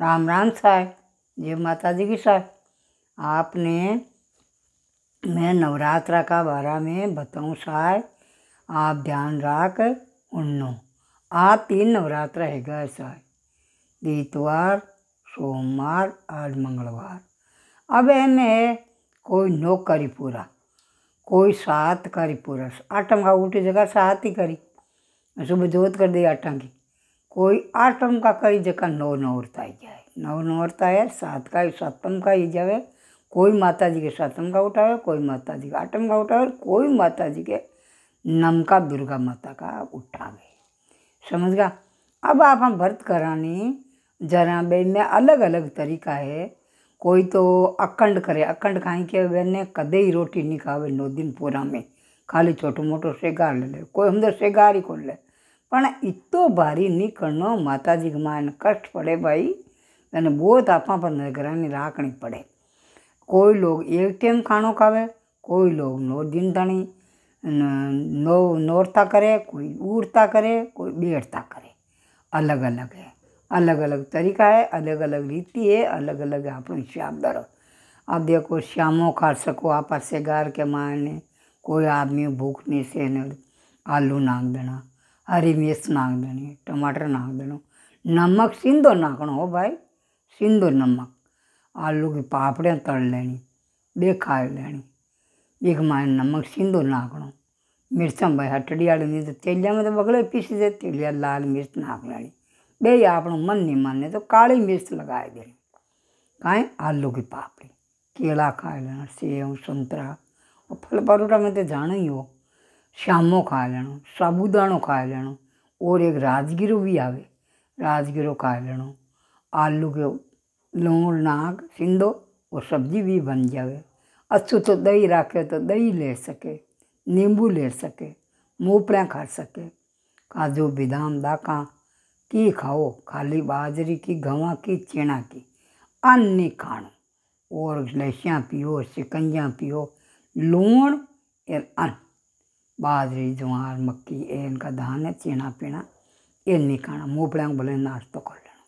राम राम साहब जय माता दी की साहब आपने मैं नवरात्रा का बारे में बताऊँ साहब आप ध्यान रख उन्नो आप तीन नवरात्र गए साहब इतवार सोमवार और मंगलवार अब है कोई नौ करी पूरा कोई सात करी पूरा आटम का उठी जगह सात ही करी सुबह जोत कर दी आटा की कोई आठम का कही जगह नौ नौरता ही जाए नौ नौरता है सात का सप्तम का ही जावे कोई माता जी के सप्तम का उठावे कोई माता जी का आठम का उठावे कोई माता जी के नम का दुर्गा माता का उठावे समझ गया अब आप हम व्रत कराने जरा बे में अलग अलग तरीका है कोई तो अखंड करे अखंड खाई के बहने कदे ही रोटी नहीं खावे नौ दिन पूरा में खाली छोटो मोटो शेगार ले ले कोई हम तो शेगार ही खोल ले પણ એટલો ભારી નીકળનો માતાજી માને કષ્ટ પડે ભાઈ અને બહુ તાપમાં પણ ઘરાની રાખણી પડે કોઈ લોગ એક ટાઈમ ખાણો ખાવે કોઈ લોગ નવ દિન તાણી નવ નોરતા કરે कोई उड़ता करे कोई बैठता करे अलग अलग है अलग अलग तरीका है अलग अलग रीति है अलग अलग આપણો હિસાબ ધરો आप देखो श्यामो खा सको आपस से गार के माने कोई आदमी भूखने से आलू नाक देना हरी मिर्च नाक देनी टमाटर नाक देना नमक सिंधो नाखणो हो भाई सिंधो नमक आलू की पापड़ियाँ तल लेनी बे खाई लेनी एक माए नमक सिंधो नाखणो मिर्चा भाई हटड़ी वाली नहीं तो तेलिया में तो बगड़े पीस दे तेलिया लाल मिर्च नाक लेनी बे आप मन नहीं माने तो काली मिर्च लगाए देनी काएँ आलू की पापड़ी केला खा लेना सेव संतरा और फल परोटा में तो जाना ही हो शामो खा लेना साबूदाणो खा लैणो और एक राजगीरो भी आवे राजगीरो खाए लैणो आलू के लूण नाग सिंधो और सब्जी भी बन जावे अच्छो तो दही रखे तो दही ले सके नींबू ले सके मोपड़ा खा सके काजू बदाम दाका की खाओ खाली बाजरी की गवा की चेना की अन्न खाणो और लहसियाँ पियो शिकंजा पियो लूण और अन्न बाजरी ज्वार मक्की ए इनका धान है चीना पीणा ये नहीं खाना मुँह पड़ा भले नाश्तो कर लेना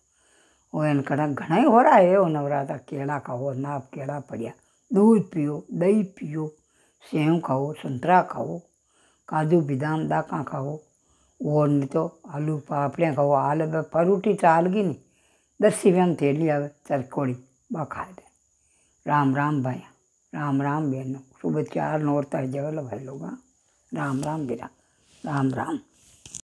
वो इनका घना ही हो रहा है वो नवराता केला खाओ नाप केला पड़िया दूध पियो दही पियो सेव खाओ संतरा खाओ काजू बदाम दाका खाओ और नहीं तो आलू पापड़ियाँ खाओ आल परूटी चालगी नहीं दसी बहन थैली आवे चरकोड़ी बा खा दे राम राम भाई राम राम बहनों सुबह चार नौरता जगह भाई लोग हाँ। राम राम बिरा राम राम